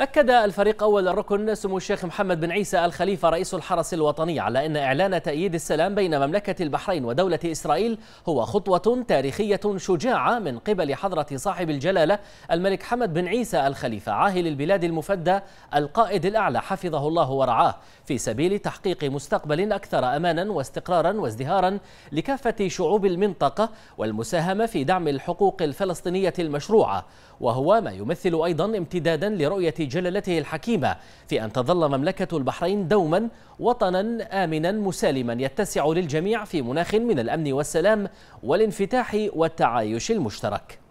أكد الفريق أول الركن سمو الشيخ محمد بن عيسى الخليفة رئيس الحرس الوطني على أن إعلان تأييد السلام بين مملكة البحرين ودولة إسرائيل هو خطوة تاريخية شجاعة من قبل حضرة صاحب الجلالة الملك حمد بن عيسى الخليفة عاهل البلاد المفدى القائد الأعلى حفظه الله ورعاه في سبيل تحقيق مستقبل أكثر أمانا واستقرارا وازدهارا لكافة شعوب المنطقة والمساهمة في دعم الحقوق الفلسطينية المشروعة وهو ما يمثل أيضا امتدادا لرؤية جلالته الحكيمة في أن تظل مملكة البحرين دوما وطنا آمنا مسالما يتسع للجميع في مناخ من الأمن والسلام والانفتاح والتعايش المشترك